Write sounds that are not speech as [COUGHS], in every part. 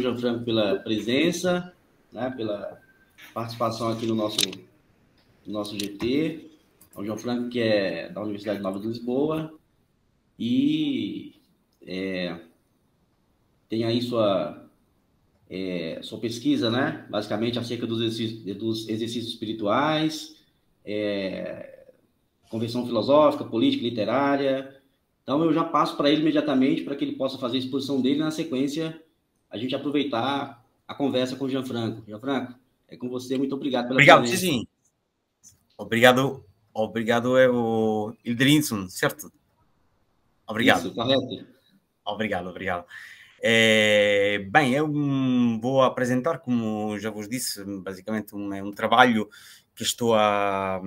João Franco, pela presença, né, pela participação aqui no nosso, no nosso GT, João Franco, que é da Universidade Nova de Lisboa, e é, tem aí sua, é, sua pesquisa, né, basicamente acerca dos exercícios, dos exercícios espirituais, é, convenção filosófica, política, literária. Então, eu já passo para ele imediatamente para que ele possa fazer a exposição dele na sequência a gente aproveitar a conversa com o Gianfranco. Gianfranco, é com você, muito obrigado pela Obrigado, presença. sim. Obrigado, obrigado é o Ildrinson, certo? Obrigado. Isso, correto. Obrigado, obrigado. É, bem, eu vou apresentar, como já vos disse, basicamente um, é um trabalho que estou a, a,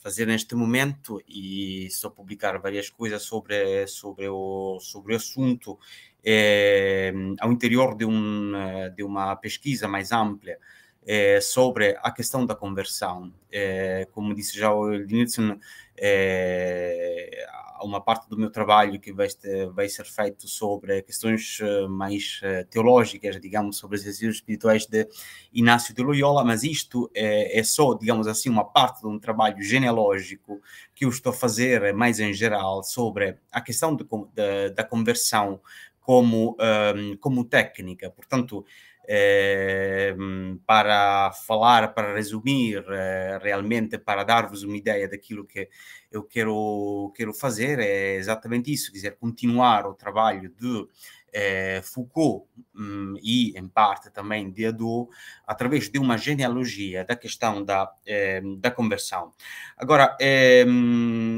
fazer neste momento e só publicar várias coisas sobre, sobre, o, sobre o assunto é, ao interior de, um, eh, de uma pesquisa mais ampla é, sobre a questão da conversão. É, como disse já o Nilsson, é, uma parte do meu trabalho que vai, vai ser feito sobre questões mais teológicas, digamos, sobre os exercícios espirituais de Inácio de Loyola, mas isto é, é, só, digamos assim, uma parte de um trabalho genealógico que eu estou a fazer mais em geral sobre a questão de, de, da conversão como, um, como técnica. Portanto, hum, para falar, para resumir, eh, realmente para dar-vos uma ideia daquilo que eu quero, quero fazer, é exatamente isso, quiser continuar o trabalho de eh, Foucault hum, e, em parte, também Diderot, através de uma genealogia da questão da, eh, da conversão. Agora, eh,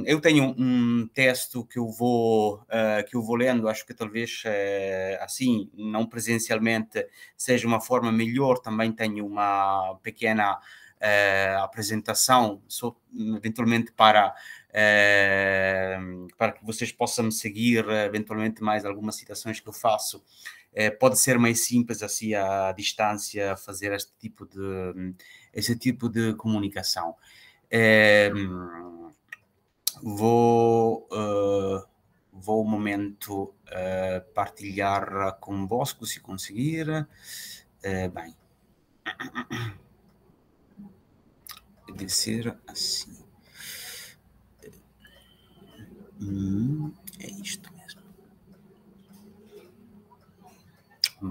eu tenho um texto que eu vou, uh, que eu vou lendo, acho que talvez uh, assim, não presencialmente, seja uma forma melhor. Também tenho uma pequena uh, apresentação, só, hum, eventualmente, para eh, para que vocês possam me seguir eh, eventualmente mais algumas citações que eu faço. Eh, pode ser mais simples assim à distância fazer este tipo de esse tipo de comunicação. vou vou um momento partilhar convosco se conseguir. bem, [COUGHS] deve ser assim. Hum, é isto mesmo.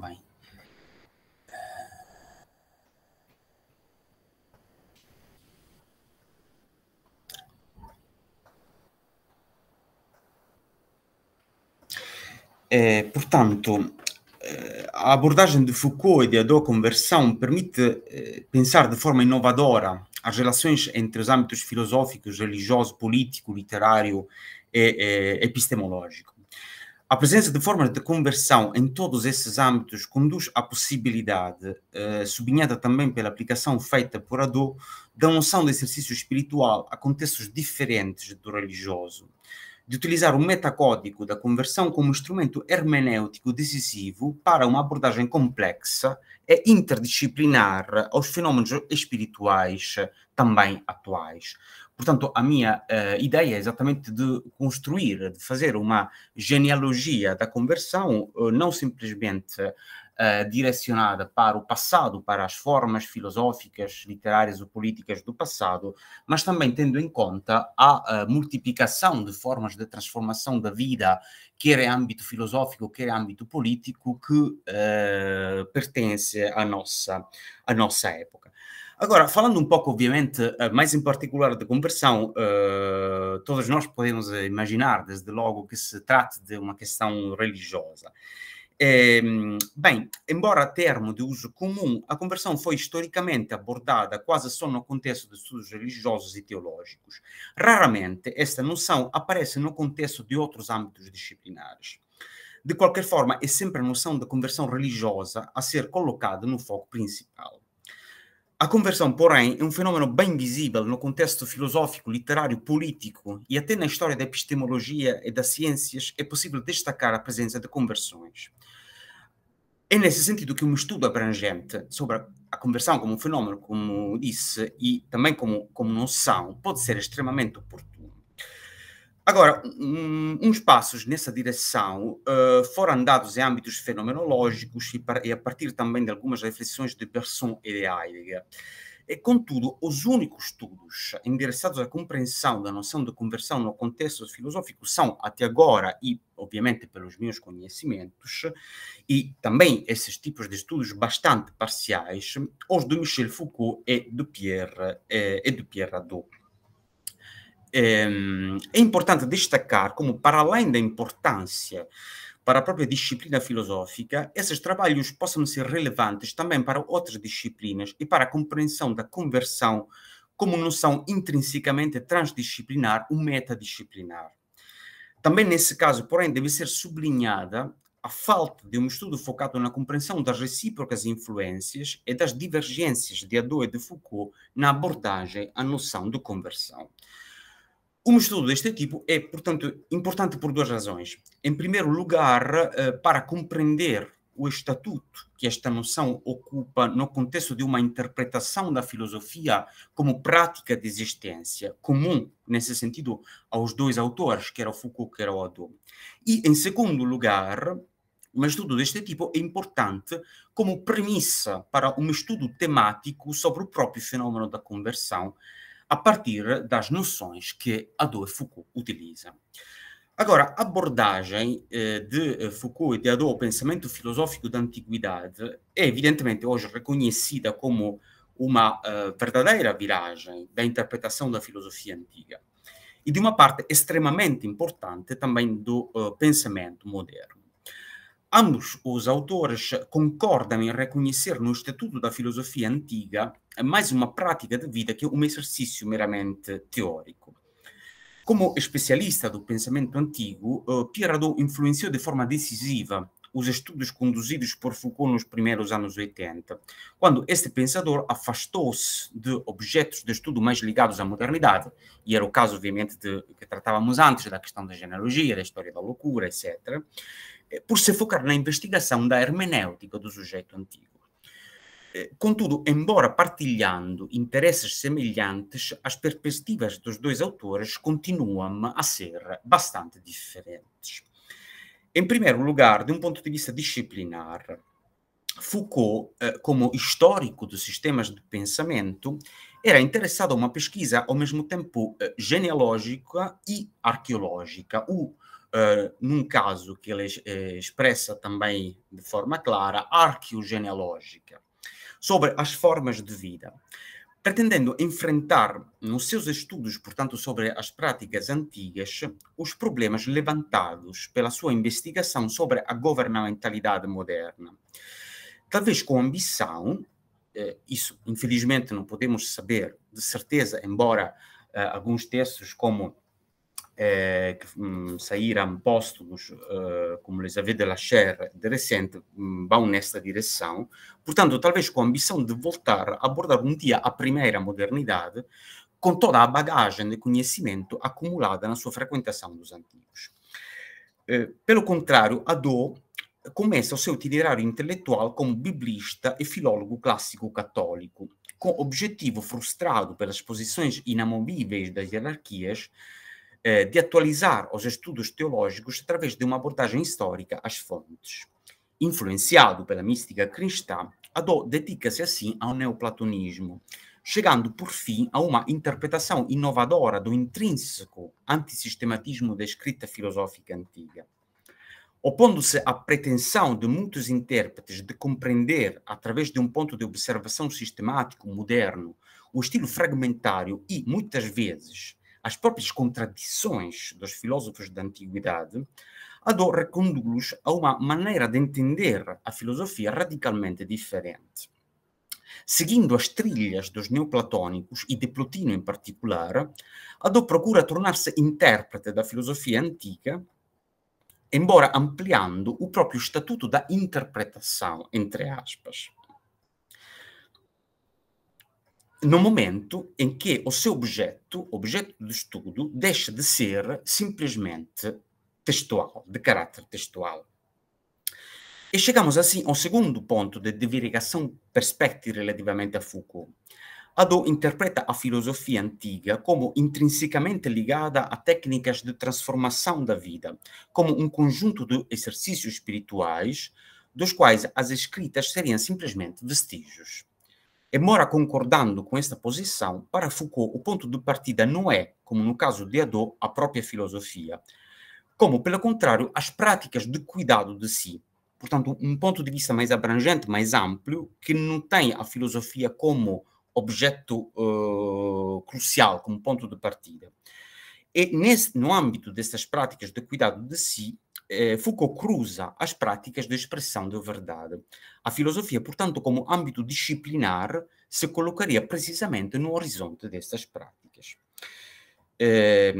Bem. É, portanto, eh, a abordagem de Foucault e de Adot Conversão permite pensar de forma inovadora as relações entre os âmbitos filosóficos, religioso, político, literário é, é, epistemológico. A presença de formas de conversão em todos esses âmbitos conduz à possibilidade, eh, sublinhada também pela aplicação feita por Adô, da noção de exercício espiritual a contextos diferentes do religioso, de utilizar o metacódigo da conversão como instrumento hermenêutico decisivo para uma abordagem complexa e interdisciplinar aos fenômenos espirituais também atuais. Portanto, a minha uh, ideia é exatamente de construir, de fazer uma genealogia da conversão, uh, não simplesmente uh, direcionada para o passado, para as formas filosóficas, literárias ou políticas do passado, mas também tendo em conta a multiplicação de formas de transformação da vida, quer em âmbito filosófico, quer em âmbito político, que pertence à nossa, à nossa época. Agora, falando um pouco, obviamente, mais em particular de conversão, uh, todos nós podemos imaginar, desde logo, que se trata de uma questão religiosa. É, bem, embora termo de uso comum, a conversão foi historicamente abordada quase só no contexto de estudos religiosos e teológicos. Raramente esta noção aparece no contexto de outros âmbitos disciplinares. De qualquer forma, é sempre a noção da conversão religiosa a ser colocada no foco principal. A conversão, porém, é um fenômeno bem visível no contexto filosófico, literário, político e até na história da epistemologia e das ciências é possível destacar a presença de conversões. É nesse sentido que um estudo abrangente sobre a conversão como um fenômeno, como disse, e também como, como noção, pode ser extremamente oportuno. Agora, um, uns passos nessa direção uh, foram dados em âmbitos fenomenológicos e, par, e, a partir também de algumas reflexões de Berson e de Heidegger. E, contudo, os únicos estudos endereçados à compreensão da noção de conversão no contexto filosófico são, até agora, e obviamente pelos meus conhecimentos, e também esses tipos de estudos bastante parciais, os de Michel Foucault e de Pierre, e, eh, e de Pierre Ehm, é importante destacar como, para além da importância para a própria disciplina filosófica, esses trabalhos possam ser relevantes também para outras disciplinas e para a compreensão da conversão como noção intrinsecamente transdisciplinar ou metadisciplinar. Também nesse caso, porém, deve ser sublinhada a falta de um estudo focado na compreensão das recíprocas influências e das divergências de Adorno e de Foucault na abordagem à noção de conversão. Um estudo deste tipo é, portanto, importante por duas razões. Em primeiro lugar, eh, para compreender o estatuto que esta noção ocupa no contexto de uma interpretação da filosofia como prática de existência, comum, nesse sentido, aos dois autores, que era Foucault e que era Adorno. E, em segundo lugar, um estudo deste tipo é importante como premissa para um estudo temático sobre o próprio fenômeno da conversão, a partir das noções que Adolf Foucault utiliza. Agora, a abordagem eh, de Foucault e de Adolf ao pensamento filosófico da antiguidade é evidentemente hoje reconhecida como uma eh, verdadeira viragem da interpretação da filosofia antiga e de uma parte extremamente importante também do eh, pensamento moderno. Ambos os autores concordam em reconhecer no Estatuto da Filosofia Antiga mais uma prática de vida que é um exercício meramente teórico. Como especialista do pensamento antigo, eh, Pieradot influenciou de forma decisiva os estudos conduzidos por Foucault nos primeiros anos 80, quando este pensador afastou-se de objetos de estudo mais ligados à modernidade, e era o caso, obviamente, de, que tratávamos antes da questão da genealogia, da história da loucura, etc., eh, por se focar na investigação da hermenêutica do sujeito antigo. Eh, contudo, embora partilhando interesses semelhantes, as perspectivas dos dois autores continuam a ser bastante diferentes. Em primeiro lugar, de um ponto de vista disciplinar, Foucault, eh, como histórico dos sistemas de pensamento, era interessado a uma pesquisa ao mesmo tempo genealógica e arqueológica, o eh, num caso que ele eh, expressa também de forma clara, arqueogenealógica, sobre as formas de vida, pretendendo enfrentar nos seus estudos, portanto, sobre as práticas antigas, os problemas levantados pela sua investigação sobre a governamentalidade moderna. Talvez com ambição, eh, isso infelizmente não podemos saber de certeza, embora alguns textos como é, hum, eh, saíram póstumos, como les avait de la chair de recente, hum, vão nesta direção. Portanto, talvez com a ambição de voltar a abordar um dia a primeira modernidade, com toda a bagagem de conhecimento acumulada na sua frequentação dos antigos. Eh, pelo contrário, Adô começa o seu itinerário intelectual como biblista e filólogo clássico católico, com objetivo frustrado pelas posições inamovíveis das hierarquias eh, de atualizar os estudos teológicos através de uma abordagem histórica às fontes. Influenciado pela mística cristã, Adó dedica-se assim ao neoplatonismo, chegando por fim a uma interpretação inovadora do intrínseco antissistematismo da escrita filosófica antiga. Opondo-se à pretensão de muitos intérpretes de compreender, através de um ponto de observação sistemático moderno, o estilo fragmentário e, muitas vezes, as próprias contradições dos filósofos da antiguidade, Adò los a uma maneira de entender a filosofia radicalmente diferente. Seguindo as trilhas dos neoplatônicos e de Plotino em particular, Adò procura tornar-se intérprete da filosofia antiga, embora ampliando o próprio estatuto da interpretação, entre aspas no momento em que o seu objeto, objeto de estudo, deixa de ser simplesmente textual, de caráter textual. E chegamos assim ao segundo ponto de divirigação perspective relativamente a Foucault. Ado interpreta a filosofia antiga como intrinsecamente ligada a técnicas de transformação da vida, como um conjunto de exercícios espirituais, dos quais as escritas seriam simplesmente vestígios. Embora concordando com esta posição, para Foucault o ponto de partida não é, como no caso de Adot, a própria filosofia, como, pelo contrário, as práticas de cuidado de si. Portanto, um ponto de vista mais abrangente, mais amplo, que não tem a filosofia como objeto uh, crucial, como ponto de partida. E nesse, no âmbito destas práticas de cuidado de si, eh, Foucault cruza as práticas de expressão da verdade. A filosofia, portanto, como âmbito disciplinar, se colocaria precisamente no horizonte destas práticas. Eh,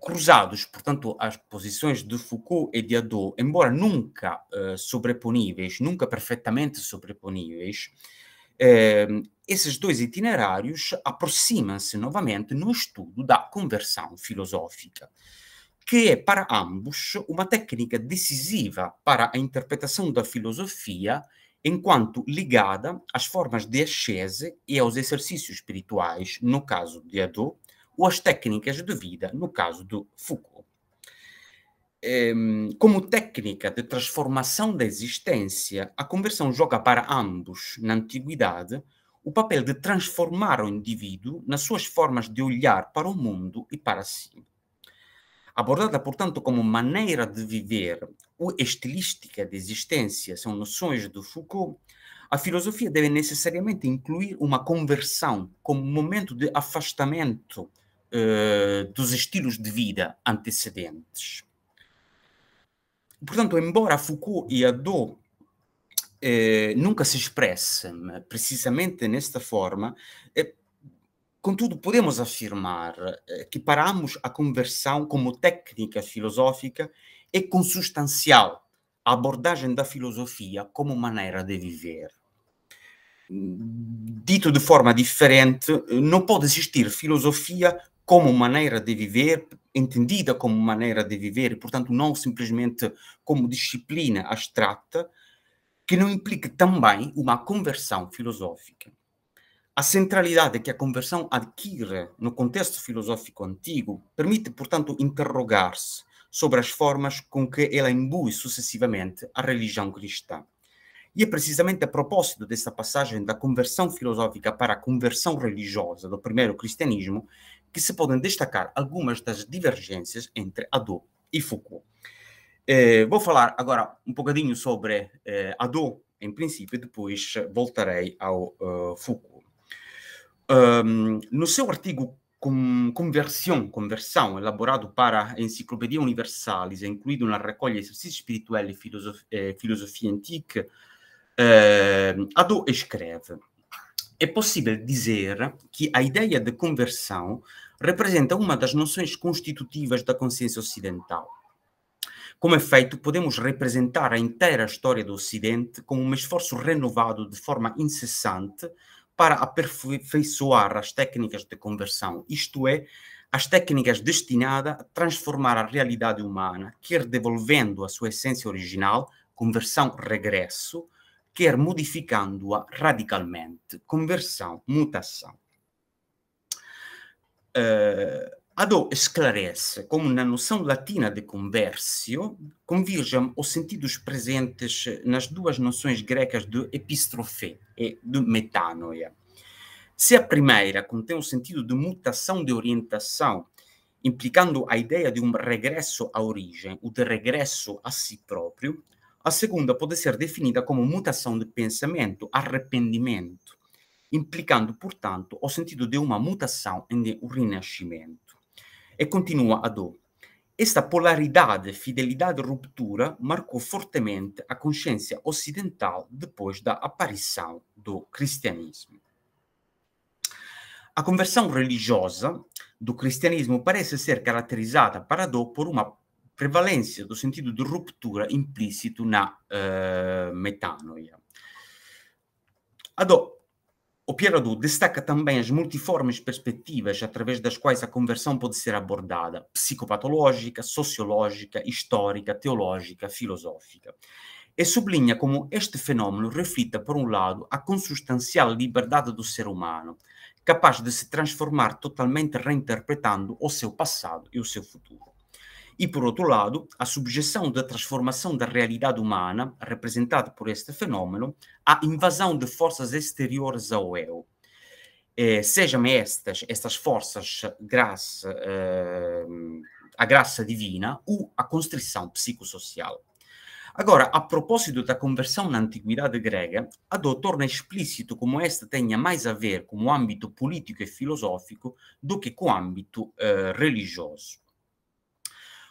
cruzados, portanto, as posições de Foucault e de Adot, embora nunca eh, sobreponíveis, nunca perfeitamente sobreponíveis, eh, esses dois itinerários aproximam-se novamente no estudo da conversão filosófica que é para ambos uma técnica decisiva para a interpretação da filosofia, enquanto ligada às formas de ascese e aos exercícios espirituais, no caso de Adot, ou às técnicas de vida, no caso de Foucault. Ehm, como técnica de transformação da existência, a conversão joga para ambos, na antiguidade, o papel de transformar o indivíduo nas suas formas de olhar para o mundo e para si abordada, portanto, como maneira de viver ou estilística de existência, são noções do Foucault, a filosofia deve necessariamente incluir uma conversão como momento de afastamento eh, dos estilos de vida antecedentes. Portanto, embora Foucault e Adot eh, nunca se expressem precisamente nesta forma, eh, Contudo, podemos afirmar eh, que paramos a conversão como técnica filosófica é consustancial à abordagem da filosofia como maneira de viver. Hum, dito de forma diferente, não pode existir filosofia como maneira de viver, entendida como maneira de viver, e, portanto, não simplesmente como disciplina abstrata, que não implique também uma conversão filosófica. A centralidade que a conversão adquire no contexto filosófico antigo permite, portanto, interrogar-se sobre as formas com que ela imbui sucessivamente a religião cristã. E é precisamente a propósito dessa passagem da conversão filosófica para a conversão religiosa do primeiro cristianismo que se podem destacar algumas das divergências entre Adot e Foucault. Eh, vou falar agora um bocadinho sobre eh, em princípio, e depois voltarei ao uh, Foucault. Um, no seu artigo com Conversão, Conversão, elaborado para a Enciclopédia Universalis, é incluído na recolha Exercícios Espirituais e filosof, eh, Filosofia Antiga, eh, Ado escreve: É possível dizer que a ideia de conversão representa uma das noções constitutivas da consciência ocidental. Como efeito, podemos representar a inteira história do Ocidente como um esforço renovado de forma incessante para aperfeiçoar as técnicas de conversão, isto é, as técnicas destinadas a transformar a realidade humana, quer devolvendo a sua essência original, conversão regresso, quer modificando-a radicalmente, conversão mutação. Uh, Adão esclarece como na noção latina de conversio convergem os sentidos presentes nas duas noções grecas de epistrofe e de metanoia. Se a primeira contém o sentido de mutação de orientação, implicando a ideia de um regresso à origem, ou de regresso a si próprio, a segunda pode ser definida como mutação de pensamento, arrependimento, implicando, portanto, o sentido de uma mutação e de um renascimento. E continua a dor. Esta polaridade, fidelidade, ruptura marcou fortemente a consciência ocidental depois da aparição do cristianismo. A conversão religiosa do cristianismo parece ser caracterizada para Dô por uma prevalência do sentido de ruptura implícito na uh, metanoia. Adò o Adu destaca também as multiformes perspectivas através das quais a conversão pode ser abordada, psicopatológica, sociológica, histórica, teológica, filosófica. E sublinha como este fenômeno reflita, por um lado, a consustancial liberdade do ser humano, capaz de se transformar totalmente reinterpretando o seu passado e o seu futuro. E, por outro lado, a subjeção da transformação da realidade humana, representada por este fenômeno, à invasão de forças exteriores ao eu. Eh, sejam estas, estas forças graça, eh, a graça divina ou a constrição psicossocial. Agora, a propósito da conversão na Antiguidade grega, Adão torna explícito como esta tenha mais a ver com o âmbito político e filosófico do que com o âmbito eh, religioso.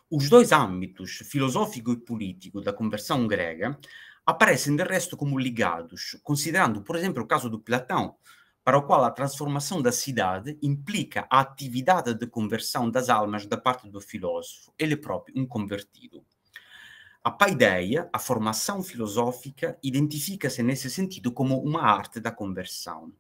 Os dois âmbitos, filosófico e político, da conversão grega, aparecem de resto como ligados, considerando, por exemplo, o caso do Platão, para o qual a transformação da cidade implica a atividade de conversão das almas da parte do filósofo, ele próprio, um convertido. A paideia, a formação filosófica, identifica-se nesse sentido como uma arte da conversão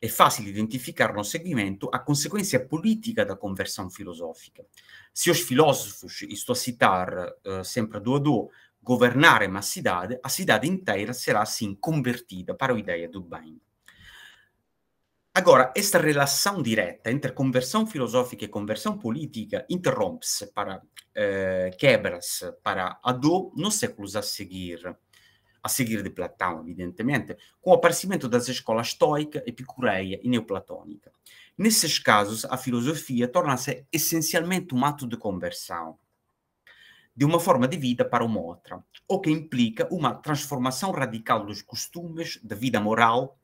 è facile identificare un seguimento a conseguência política da conversão filosófica. Se os filósofos, isto a citar uh, sempre Duodô, governarem a cidade, a cidade inteira será assim convertida para a ideia do bem. Agora, esta relação direta entre conversão filosófica e conversão política interrompe-se para, eh, quebra-se para Adô nos séculos a seguir a seguir de Platão, evidentemente, com o aparecimento das escolas estoica, epicureia e neoplatônica. Nesses casos, a filosofia torna-se essencialmente um ato de conversão de uma forma de vida para uma outra, o que implica uma transformação radical dos costumes, da vida moral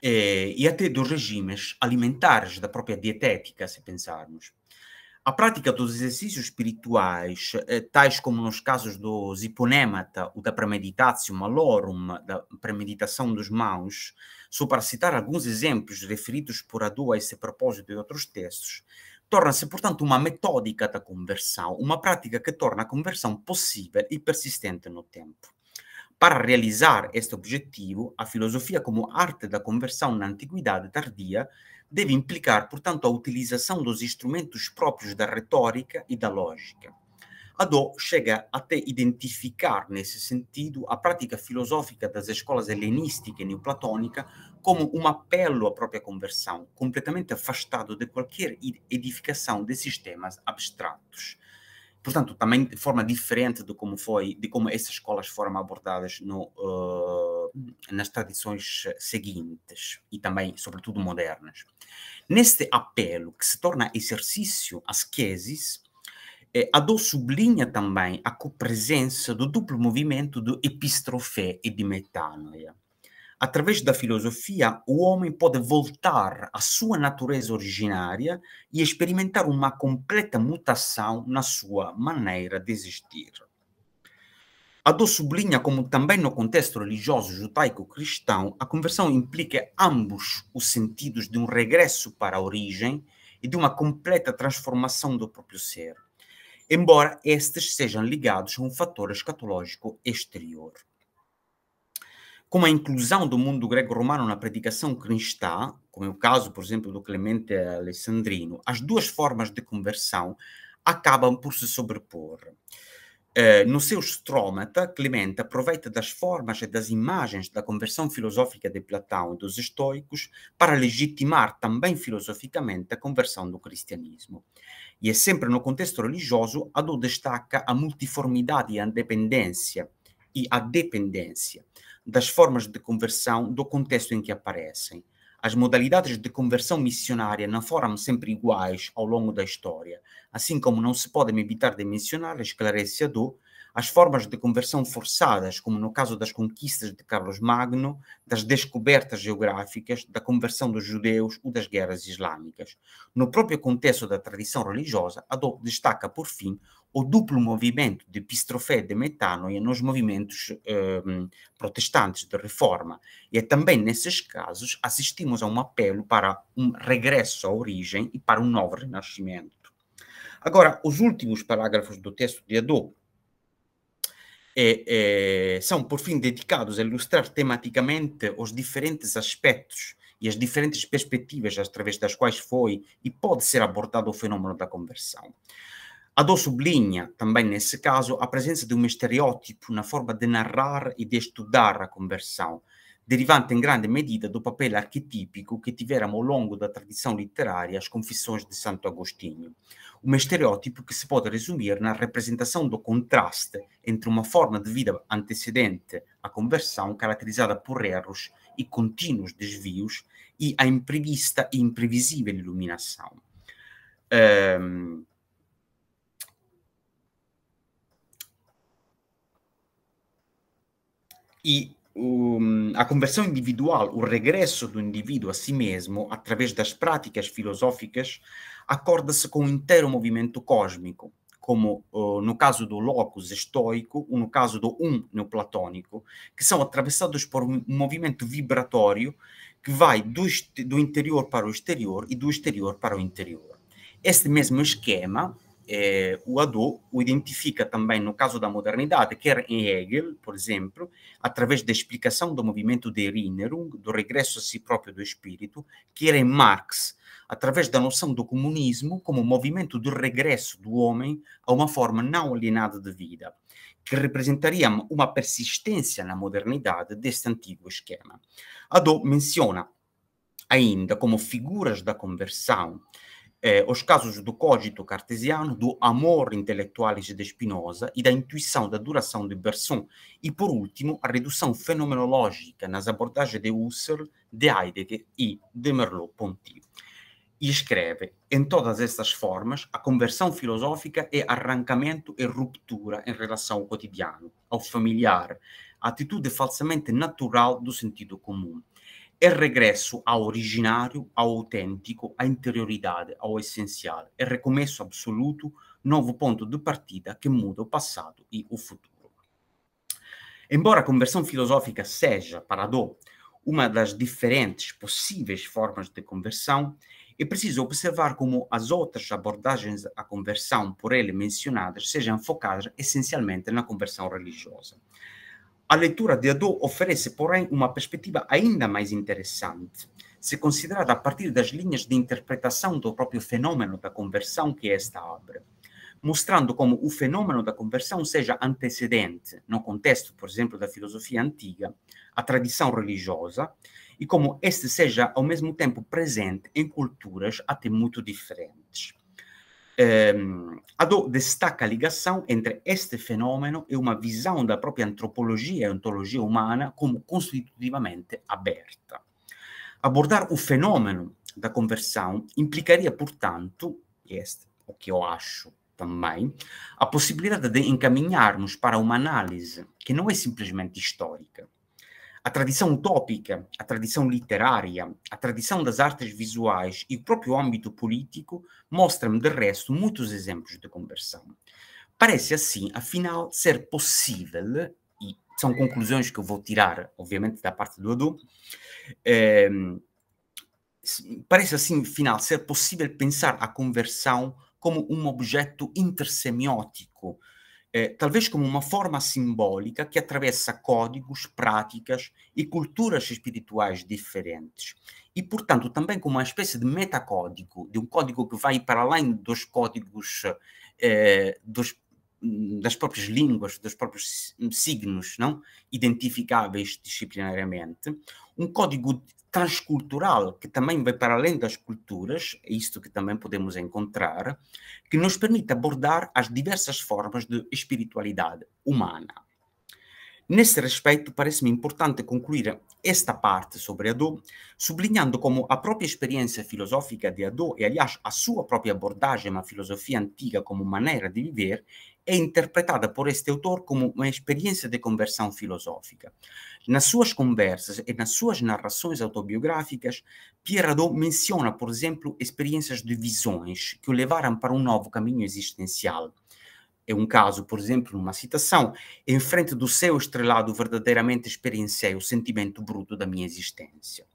eh, e até dos regimes alimentares, da própria dietética, se pensarmos. A prática dos exercícios espirituais, eh, tais como nos casos do hiponemata, o da premeditatio malorum, da premeditação dos maus, só para citar alguns exemplos referidos por Adu a esse propósito e outros textos, torna-se, portanto, uma metódica da conversão, uma prática que torna a conversão possível e persistente no tempo. Para realizar este objetivo, a filosofia como arte da conversão na antiguidade tardia deve implicar, portanto, a utilização dos instrumentos próprios da retórica e da lógica. Adot chega até identificar, nesse sentido, a prática filosófica das escolas helenística e neoplatônica como um apelo à própria conversão, completamente afastado de qualquer edificação de sistemas abstratos. Portanto, também de forma diferente de como foi, de como essas escolas foram abordadas no, uh, nas tradições seguintes e também, sobretudo, modernas. Neste apelo, que se torna exercício asquesis, eh, Adot sublinha também a presença do duplo movimento do epistrofé e de metanoia. Através da filosofia, o homem pode voltar à sua natureza originária e experimentar uma completa mutação na sua maneira de existir. Adô sublinha como também no contexto religioso judaico-cristão, a conversão implica ambos os sentidos de um regresso para a origem e de uma completa transformação do próprio ser, embora estes sejam ligados a um fator escatológico exterior como a inclusão do mundo grego-romano na predicação cristã, como é o caso, por exemplo, do Clemente Alessandrino, as duas formas de conversão acabam por se sobrepor. Eh, no seu Strômata, Clemente aproveita das formas e das imagens da conversão filosófica de Platão e dos estoicos para legitimar também filosoficamente a conversão do cristianismo. E é sempre no contexto religioso ad destaca a multiformidade e a dependência e a dependência das formas de conversão do contexto em que aparecem. As modalidades de conversão missionária não foram sempre iguais ao longo da história, assim como não se pode evitar de mencionar, esclarece esclarecedor, as formas de conversão forçadas, como no caso das conquistas de Carlos Magno, das descobertas geográficas, da conversão dos judeus ou das guerras islâmicas. No próprio contexto da tradição religiosa, Adolfo destaca, por fim, o duplo movimento de Pistrofé de Metano e nos movimentos eh, protestantes de reforma. E também nesses casos assistimos a um apelo para um regresso à origem e para um novo renascimento. Agora, os últimos parágrafos do texto de Adot é, é, são, por fim, dedicados a ilustrar tematicamente os diferentes aspectos e as diferentes perspectivas através das quais foi e pode ser abordado o fenômeno da conversão. Adò sublinha, também nesse caso, a presença de um estereótipo na forma de narrar e de estudar a conversão, derivante em grande medida do papel arquetípico que tiveram ao longo da tradição literária as Confissões de Santo Agostinho. Um estereótipo que se pode resumir na representação do contraste entre uma forma de vida antecedente à conversão, caracterizada por erros e contínuos desvios, e a imprevista e imprevisível iluminação. Um, e um, a conversão individual, o regresso do indivíduo a si mesmo, através das práticas filosóficas, acorda-se com o inteiro movimento cósmico, como uh, no caso do locus estoico, ou no caso do um neoplatônico, que são atravessados por um movimento vibratório que vai do, do interior para o exterior e do exterior para o interior. Este mesmo esquema eh, o Adot o identifica também no caso da modernidade, quer em Hegel, por exemplo, através da explicação do movimento de Erinnerung, do regresso a si próprio do espírito, quer em Marx, através da noção do comunismo como movimento do regresso do homem a uma forma não alienada de vida, que representaria uma persistência na modernidade deste antigo esquema. Adot menciona ainda como figuras da conversão eh, os casos do cogito cartesiano, do amor intelectualis de Spinoza e da intuição da duração de Berson, e por último, a redução fenomenológica nas abordagens de Husserl, de Heidegger e de Merleau-Ponty. E escreve: em todas estas formas, a conversão filosófica é arrancamento e ruptura em relação ao cotidiano, ao familiar, atitude falsamente natural do sentido comum é regresso ao originário, ao autêntico, à interioridade, ao essencial. É recomeço absoluto, novo ponto de partida que muda o passado e o futuro. Embora a conversão filosófica seja, para Dô, uma das diferentes possíveis formas de conversão, é preciso observar como as outras abordagens à conversão por ele mencionadas sejam focadas essencialmente na conversão religiosa. A leitura de Adot oferece, porém, uma perspectiva ainda mais interessante, se considerada a partir das linhas de interpretação do próprio fenômeno da conversão que esta abre mostrando como o fenômeno da conversão seja antecedente, no contexto, por exemplo, da filosofia antiga, à tradição religiosa, e como este seja ao mesmo tempo presente em culturas até muito diferentes ehm, Adot destaca a ligação entre este fenômeno e uma visão da própria antropologia e ontologia humana como constitutivamente aberta. Abordar o fenômeno da conversão implicaria, portanto, este é o que eu acho também, a possibilidade de encaminharmos para uma análise que não é simplesmente histórica, a tradição utópica, a tradição literária, a tradição das artes visuais e o próprio âmbito político mostram-me, de resto, muitos exemplos de conversão. Parece assim, afinal, ser possível, e são conclusões que eu vou tirar, obviamente, da parte do Adu, ehm, parece assim, afinal, ser possível pensar a conversão como um objeto intersemiótico, eh, talvez como uma forma simbólica que atravessa códigos, práticas e culturas espirituais diferentes. E, portanto, também como uma espécie de metacódigo, de um código que vai para além dos códigos eh, dos, das próprias línguas, dos próprios signos não identificáveis disciplinariamente, um código transcultural, que também vai para além das culturas, é isto que também podemos encontrar, que nos permite abordar as diversas formas de espiritualidade humana. Nesse respeito, parece-me importante concluir esta parte sobre Adô, sublinhando como a própria experiência filosófica de Adô, e aliás a sua própria abordagem à filosofia antiga como maneira de viver, é interpretada por este autor como uma experiência de conversão filosófica. Nas suas conversas e nas suas narrações autobiográficas, Pierre menciona, por exemplo, experiências de visões que o levaram para um novo caminho existencial. É um caso, por exemplo, numa citação, em frente do céu estrelado verdadeiramente experienciei o sentimento bruto da minha existência.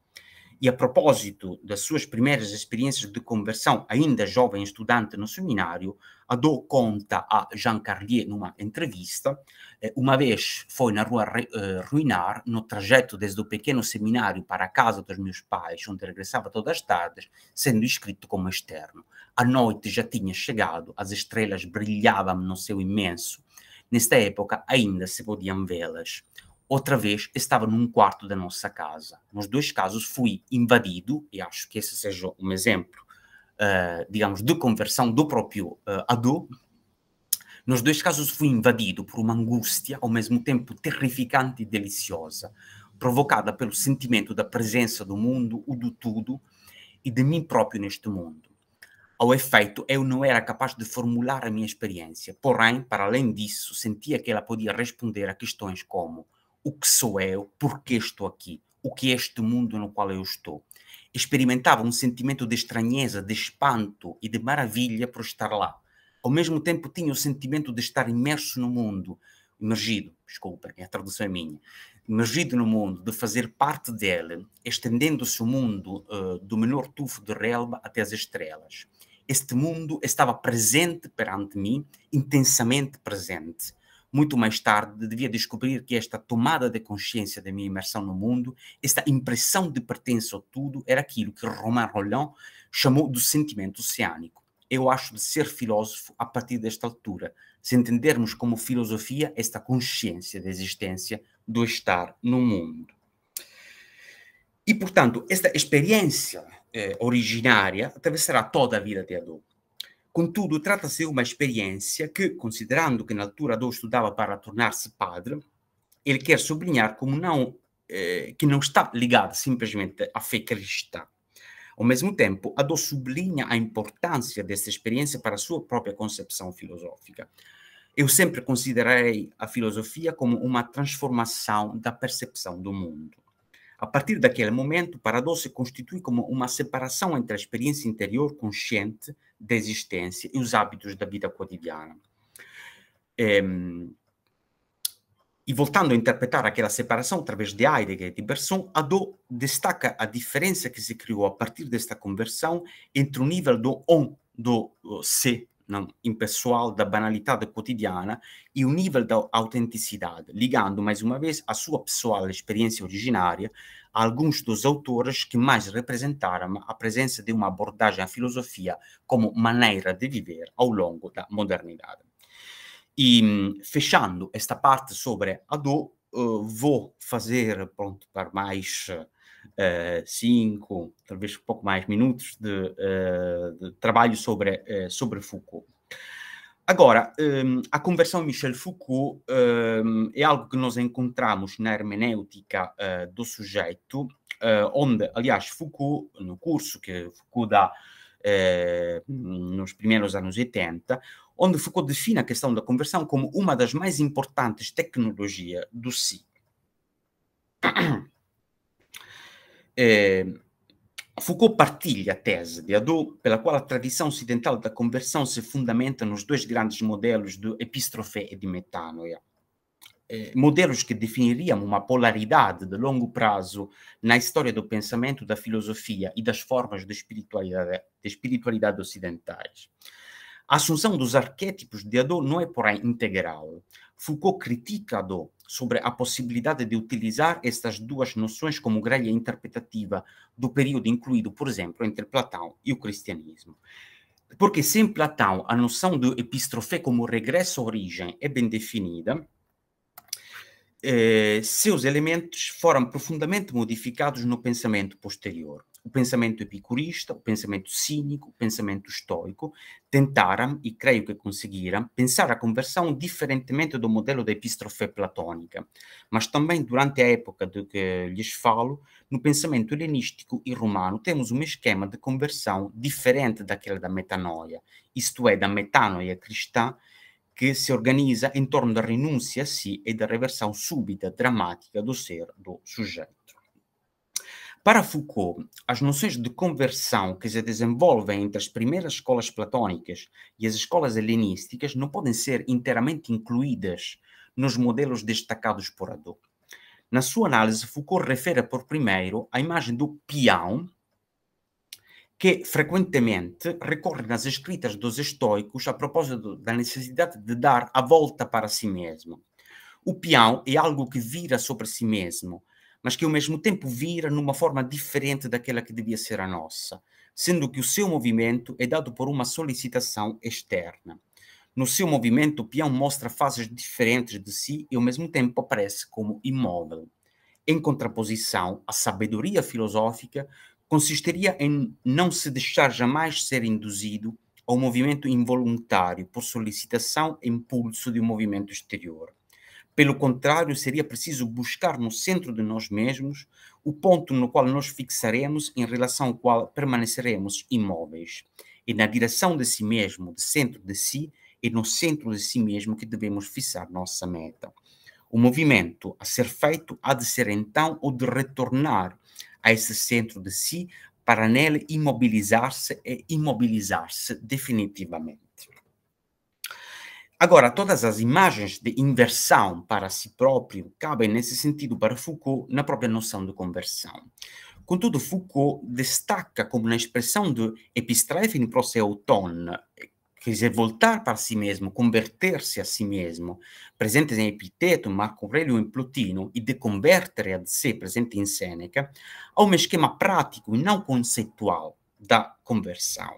E a propósito das suas primeiras experiências de conversão, ainda jovem estudante no seminário, dou conta a Jean Carlier numa entrevista, eh, uma vez foi na rua eh, Ruinar, no trajeto desde o pequeno seminário para a casa dos meus pais, onde regressava todas as tardes, sendo inscrito como externo. À noite já tinha chegado, as estrelas brilhavam no seu imenso. Nesta época ainda se podiam vê-las. Outra vez estava num quarto da nossa casa. Nos dois casos fui invadido, e acho que esse seja um exemplo eh, digamos, de conversão do próprio eh, Adu, nos dois casos fui invadido por uma angústia, ao mesmo tempo terrificante e deliciosa, provocada pelo sentimento da presença do mundo, o do tudo, e de mim próprio neste mundo. Ao efeito, eu não era capaz de formular a minha experiência, porém, para além disso, sentia que ela podia responder a questões como o que sou eu, por que estou aqui, o que é este mundo no qual eu estou, experimentava um sentimento de estranheza, de espanto e de maravilha por estar lá. Ao mesmo tempo, tinha o sentimento de estar imerso no mundo, imergido, desculpa, a tradução é minha, imergido no mundo, de fazer parte dele, estendendo-se o mundo uh, do menor tufo de relva até as estrelas. Este mundo estava presente perante mim, intensamente presente muito mais tarde, devia descobrir que esta tomada de consciência da minha imersão no mundo, esta impressão de pertença ao tudo, era aquilo que Romain Rolland chamou do sentimento oceânico. Eu acho de ser filósofo a partir desta altura, se entendermos como filosofia esta consciência da existência do estar no mundo. E, portanto, esta experiência eh, originária atravessará toda a vida de Adão. Contudo, trata-se de uma experiência que, considerando que na altura Dou estudava para tornar-se padre, ele quer sublinhar como não eh, que não está ligada simplesmente à fé cristã. Ao mesmo tempo, Adô sublinha a importância dessa experiência para a sua própria concepção filosófica. Eu sempre considerei a filosofia como uma transformação da percepção do mundo. A partir daquele momento, o paradoxo se constitui como uma separação entre a experiência interior consciente da existência e os hábitos da vida cotidiana. Ehm, e voltando a interpretar aquela separação através de Heidegger e de Berson, Adot destaca a diferença que se criou a partir desta conversão entre o nível do on, do se, não, impessoal da banalidade cotidiana e o nível da autenticidade, ligando mais uma vez a sua pessoal experiência originária a alguns dos autores que mais representaram a presença de uma abordagem à filosofia como maneira de viver ao longo da modernidade. E hum, fechando esta parte sobre Adot, uh, vou fazer, pronto, para mais uh, uh, cinco, talvez um pouco mais, minutos de, uh, de trabalho sobre, uh, sobre Foucault. Agora, um, ehm, a conversão Michel Foucault um, ehm, é algo que nós encontramos na hermenêutica do sujeito, onde, aliás, Foucault, no curso que Foucault dá nos primeiros anos 80, onde Foucault define a questão da conversão como uma das mais importantes tecnologias do si eh, Foucault partilha a tese de Adou, pela qual a tradição ocidental da conversão se fundamenta nos dois grandes modelos de epístrofe e de metanoia. Ehm, modelos que definiriam uma polaridade de longo prazo na história do pensamento, da filosofia e das formas de espiritualidade, de espiritualidade ocidentais. A assunção dos arquétipos de Adorno não é, porém, integral. Foucault critica Adorno sobre a possibilidade de utilizar estas duas noções como grelha interpretativa do período incluído, por exemplo, entre Platão e o cristianismo. Porque sem Platão a noção de epistrofé como regresso-origem à é bem definida, eh, seus elementos foram profundamente modificados no pensamento posterior o pensamento epicurista, o pensamento cínico, o pensamento estoico, tentaram, e creio que conseguiram, pensar a conversão diferentemente do modelo da epístrofe platônica, mas também durante a época de que lhes falo, no pensamento helenístico e romano temos um esquema de conversão diferente daquela da metanoia, isto é, da metanoia cristã, que se organiza em torno da renúncia a si e da reversão súbita, dramática do ser do sujeito. Para Foucault, as noções de conversão que se desenvolvem entre as primeiras escolas platônicas e as escolas helenísticas não podem ser inteiramente incluídas nos modelos destacados por Adot. Na sua análise, Foucault refere por primeiro à imagem do peão, que frequentemente recorre nas escritas dos estoicos a propósito da necessidade de dar a volta para si mesmo. O peão é algo que vira sobre si mesmo, mas que ao mesmo tempo vira numa forma diferente daquela que devia ser a nossa, sendo que o seu movimento é dado por uma solicitação externa. No seu movimento, o peão mostra fases diferentes de si e ao mesmo tempo aparece como imóvel. Em contraposição, a sabedoria filosófica consistiria em não se deixar jamais ser induzido ao movimento involuntário por solicitação e impulso de um movimento exterior. Pelo contrário, seria preciso buscar no centro de nós mesmos o ponto no qual nos fixaremos em relação ao qual permaneceremos imóveis. e na direção de si mesmo, de centro de si, e no centro de si mesmo que devemos fixar nossa meta. O movimento a ser feito há de ser então o de retornar a esse centro de si para nele imobilizar-se e imobilizar-se definitivamente. Agora, todas as imagens de inversão para si próprio cabem nesse sentido para Foucault na própria noção de conversão. Contudo, Foucault destaca como na expressão de epistrefe proseuton, quer dizer, voltar para si mesmo, converter-se a si mesmo, presente em Epiteto, Marco Aurelio e Plotino, e de convertere a si, presente em Sêneca, a um esquema prático e não conceitual da conversão.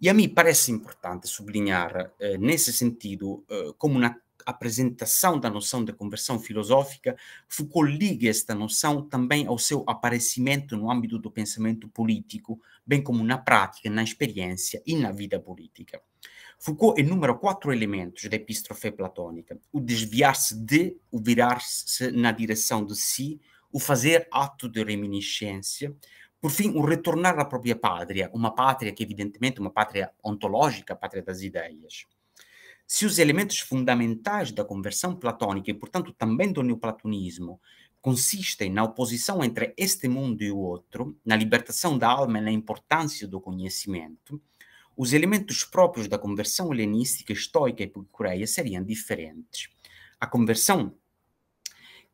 E a mim parece importante sublinhar, eh, nesse sentido, eh, como na apresentação da noção de conversão filosófica, Foucault liga esta noção também ao seu aparecimento no âmbito do pensamento político, bem como na prática, na experiência e na vida política. Foucault enumera quatro elementos da epístrofe platônica: o desviar-se de, o virar-se na direção de si, o fazer ato de reminiscência, por fim, o retornar à própria pátria, uma pátria que, evidentemente, é uma pátria ontológica, a pátria das ideias. Se os elementos fundamentais da conversão platônica e, portanto, também do neoplatonismo consistem na oposição entre este mundo e o outro, na libertação da alma e na importância do conhecimento, os elementos próprios da conversão helenística, estoica e epicureia seriam diferentes. A conversão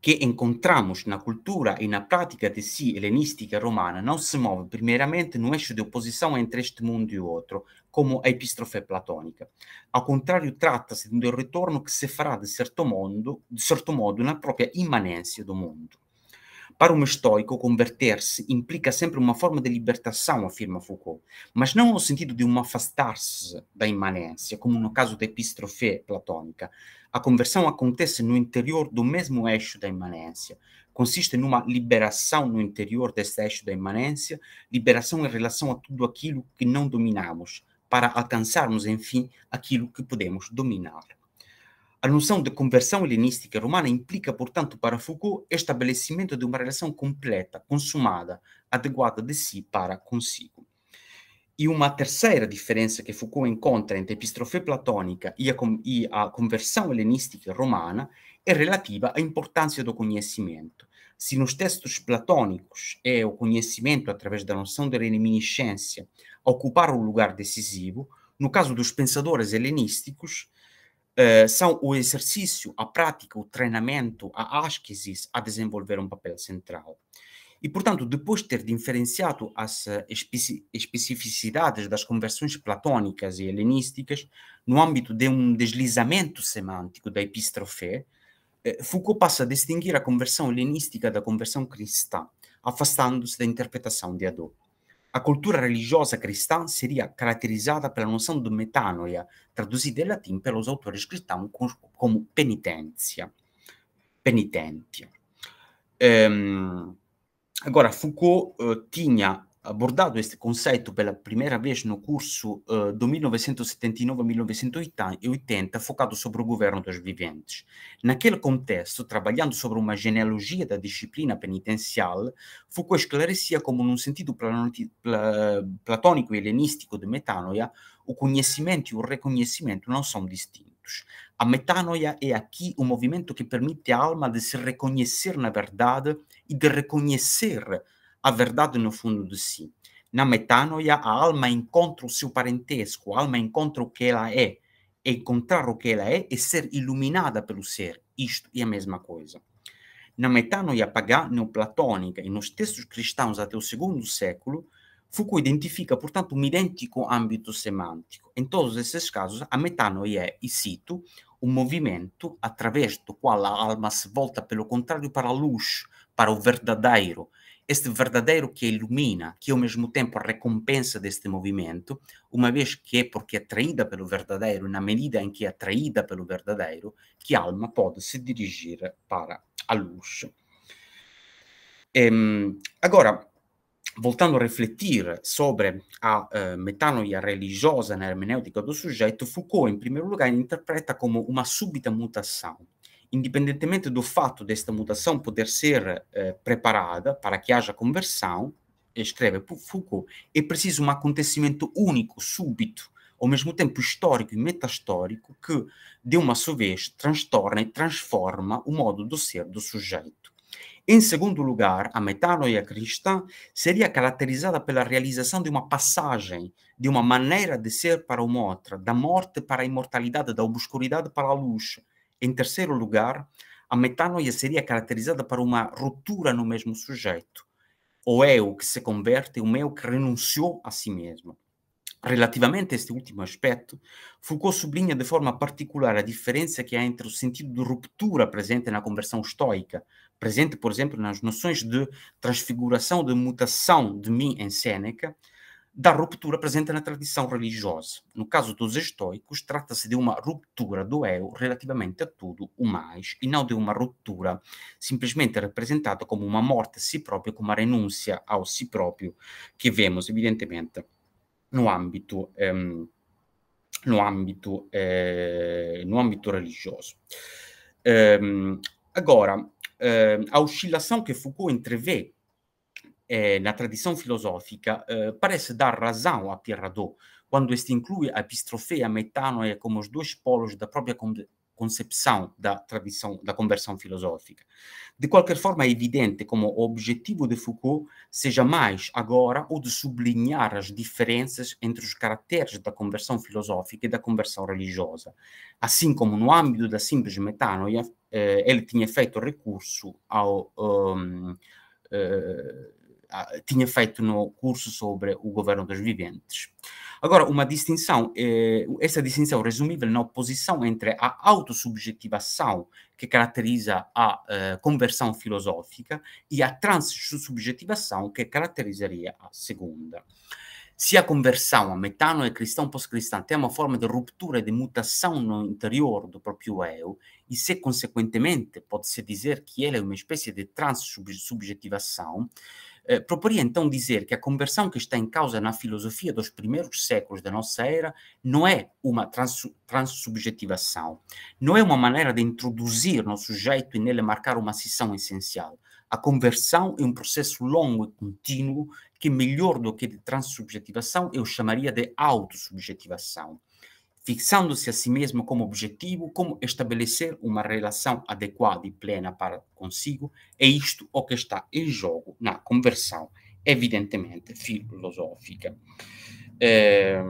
che encontramos na cultura e na prática de si helenística romana não se move primeiramente no eixo de oposição entre este mundo e o outro, como a epístrofe platônica. Ao contrário, trata-se de um retorno que se fará, de certo, modo, de certo modo, na própria imanência do mundo. Para um estoico, converter-se implica sempre uma forma de libertação, afirma Foucault, mas não no sentido de um afastar-se da imanência, como no caso da epístrofe platônica. A conversão acontece no interior do mesmo eixo da imanência. Consiste numa liberação no interior desse eixo da imanência, liberação em relação a tudo aquilo que não dominamos, para alcançarmos, enfim, aquilo que podemos dominar. A noção de conversão helenística romana implica, portanto, para Foucault, estabelecimento de uma relação completa, consumada, adequada de si para consigo. E uma terceira diferença que Foucault encontra entre a epistrofia platônica e a, e a conversão helenística romana é relativa à importância do conhecimento. Se nos textos platônicos é o conhecimento, através da noção da reminiscência, ocupar um lugar decisivo, no caso dos pensadores helenísticos, eh, são o exercício, a prática, o treinamento, a asquesis a desenvolver um papel central. E, portanto, depois de ter diferenciado as eh, especi especificidades das conversões platônicas e helenísticas no âmbito de um deslizamento semântico da epístrofe, eh, Foucault passa a distinguir a conversão helenística da conversão cristã, afastando-se da interpretação de Adorno. La cultura religiosa cristã seria caracterizada pela noção di metanoia, in em per pelos autores scrittano come penitência. Penitente. Um, agora, Foucault uh, eh, tinha Abordado este conceito pela primeira vez no curso uh, 1979-1980, focado sobre o governo dos viventes. Naquele contexto, trabalhando sobre uma genealogia da disciplina penitencial, Foucault esclarecia como, num sentido platônico e helenístico de metanoia, o conhecimento e o reconhecimento não são distintos. A metanoia é aqui um movimento que permite à alma de se reconhecer na verdade e de reconhecer a verdade no fundo de si. Na metanoia, a alma encontra o seu parentesco, a alma encontra o que ela é. Encontrar o que ela é e é ser iluminada pelo ser. Isto é a mesma coisa. Na metanoia pagã neoplatônica e nos textos cristãos até o segundo século, Foucault identifica, portanto, um idêntico âmbito semântico. Em todos esses casos, a metanoia é, e cito, um movimento através do qual a alma se volta, pelo contrário, para a luz, para o verdadeiro, este verdadeiro que ilumina, que ao mesmo tempo recompensa deste movimento, uma vez que é porque é atraída pelo verdadeiro, na medida em que é atraída pelo verdadeiro, que a alma pode se dirigir para a luz. Ehm, agora, voltando a refletir sobre a uh, metanoia religiosa na hermenêutica do sujeito, Foucault, em primeiro lugar, interpreta como uma súbita mutação independentemente do fato desta mutação poder ser eh, preparada para que haja conversão, escreve Foucault, é preciso um acontecimento único, súbito, ao mesmo tempo histórico e metastórico, que, de uma só vez, transtorna e transforma o modo do ser do sujeito. Em segundo lugar, a metanoia cristã seria caracterizada pela realização de uma passagem, de uma maneira de ser para uma outra, da morte para a imortalidade, da obscuridade para a luz, em terceiro lugar, a metanoia seria caracterizada por uma ruptura no mesmo sujeito. É o eu que se converte, é o eu que renunciou a si mesmo. Relativamente a este último aspecto, Foucault sublinha de forma particular a diferença que há entre o sentido de ruptura presente na conversão estoica, presente, por exemplo, nas noções de transfiguração, de mutação de mim em Sêneca, da ruptura presente na tradição religiosa. No caso dos estoicos, trata-se de uma ruptura do eu relativamente a tudo o mais, e não de uma ruptura simplesmente representada como uma morte a si próprio, como uma renúncia ao si próprio, que vemos, evidentemente, no âmbito, ehm, no âmbito, eh, no âmbito religioso. Um, ehm, agora, ehm, a oscilação que Foucault entrevê eh, tradição filosófica eh, parece dar razão a Pierre Pierradot quando este inclui a epistrofeia a como os dois polos da própria concepção da tradição da conversão filosófica. De qualquer forma, é evidente como o objetivo de Foucault seja mais agora o de sublinhar as diferenças entre os caracteres da conversão filosófica e da conversão religiosa. Assim como no âmbito da simples metanoia, eh, ele tinha feito recurso ao um, ehm, eh, ah, tinha feito no curso sobre o governo dos viventes. Agora, uma distinção, eh, essa distinção resumível na oposição entre a autossubjetivação que caracteriza a eh, conversão filosófica e a transsubjetivação que caracterizaria a segunda. Se a conversão, a metano e é cristão pós-cristã tem uma forma de ruptura e de mutação no interior do próprio eu, e se, consequentemente, pode-se dizer que ela é uma espécie de transsubjetivação, -sub eh, proporia então dizer que a conversão que está em causa na filosofia dos primeiros séculos da nossa era não é uma trans, transsubjetivação, não é uma maneira de introduzir no sujeito e nele marcar uma sessão essencial. A conversão é um processo longo e contínuo que, melhor do que de transsubjetivação, eu chamaria de autossubjetivação fixando-se a si mesmo como objetivo, como estabelecer uma relação adequada e plena para consigo, é isto o que está em jogo na conversão, evidentemente filosófica. É...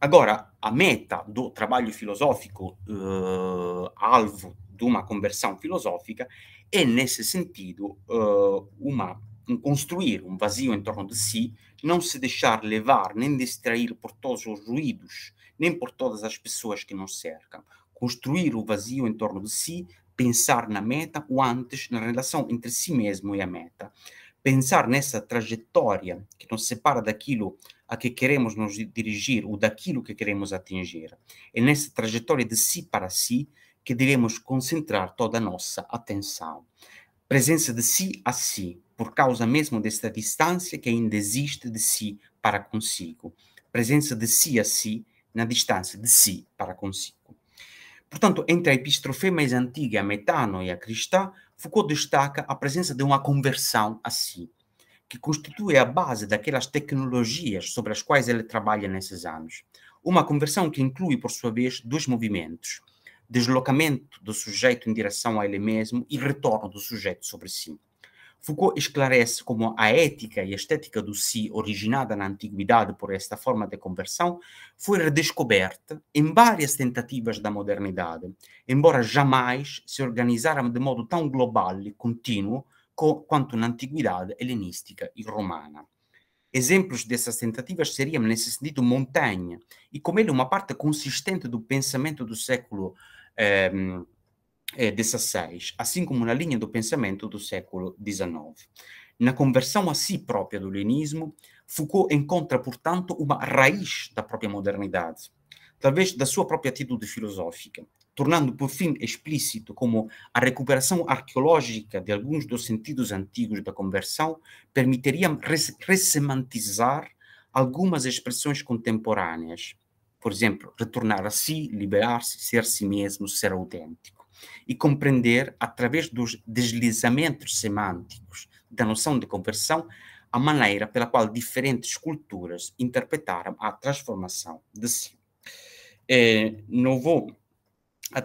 Agora, a meta do trabalho filosófico, uh, alvo de uma conversão filosófica, é, nesse sentido, uh, uma construir um vazio em torno de si, não se deixar levar nem distrair por todos os ruídos, nem por todas as pessoas que nos cercam. Construir o vazio em torno de si, pensar na meta ou antes na relação entre si mesmo e a meta. Pensar nessa trajetória que nos separa daquilo a que queremos nos dirigir ou daquilo que queremos atingir. É nessa trajetória de si para si que devemos concentrar toda a nossa atenção. Presença de si a si, por causa mesmo desta distância que ainda existe de si para consigo. Presença de si a si na distância de si para consigo. Portanto, entre a epístrofe mais antiga, a Metano, e a Cristã, Foucault destaca a presença de uma conversão a si, que constitui a base daquelas tecnologias sobre as quais ele trabalha nesses anos. Uma conversão que inclui, por sua vez, dois movimentos: deslocamento do sujeito em direção a ele mesmo e retorno do sujeito sobre si. Foucault esclarece como a ética e a estética do si, originada na antiguidade por esta forma de conversão, foi redescoberta em várias tentativas da modernidade, embora jamais se organizaram de modo tão global e contínuo quanto na antiguidade helenística e romana. Exemplos dessas tentativas seriam, nesse sentido, Montaigne, e como ele uma parte consistente do pensamento do século. Ehm, XVI, é, assim como na linha do pensamento do século XIX. Na conversão a si própria do leninismo, Foucault encontra, portanto, uma raiz da própria modernidade, talvez da sua própria atitude filosófica, tornando por fim explícito como a recuperação arqueológica de alguns dos sentidos antigos da conversão permitiria ressemantizar algumas expressões contemporâneas, por exemplo, retornar a si, liberar-se, ser si mesmo, ser autêntico e compreender, através dos deslizamentos semânticos da noção de conversão, a maneira pela qual diferentes culturas interpretaram a transformação de si. É, não vou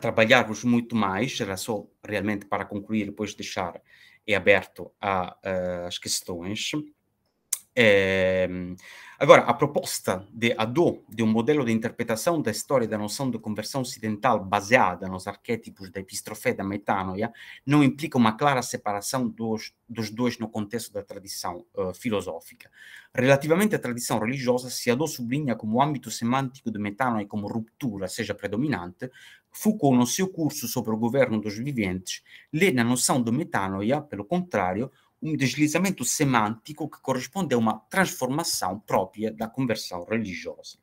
trabalhar-vos muito mais, era só realmente para concluir, depois deixar é aberto às questões. Ehm, agora, a proposta de Hadot de um modelo de interpretação da história da noção de conversão ocidental baseada nos arquétipos da epistrofé da metanoia não implica uma clara separação dos, dos dois no contexto da tradição uh, eh, filosófica. Relativamente à tradição religiosa, se Hadot sublinha como o âmbito semântico de metanoia como ruptura seja predominante, Foucault, no seu curso sobre o governo dos viventes, lê na noção de metanoia, pelo contrário, um deslizamento semântico que corresponde a uma transformação própria da conversão religiosa.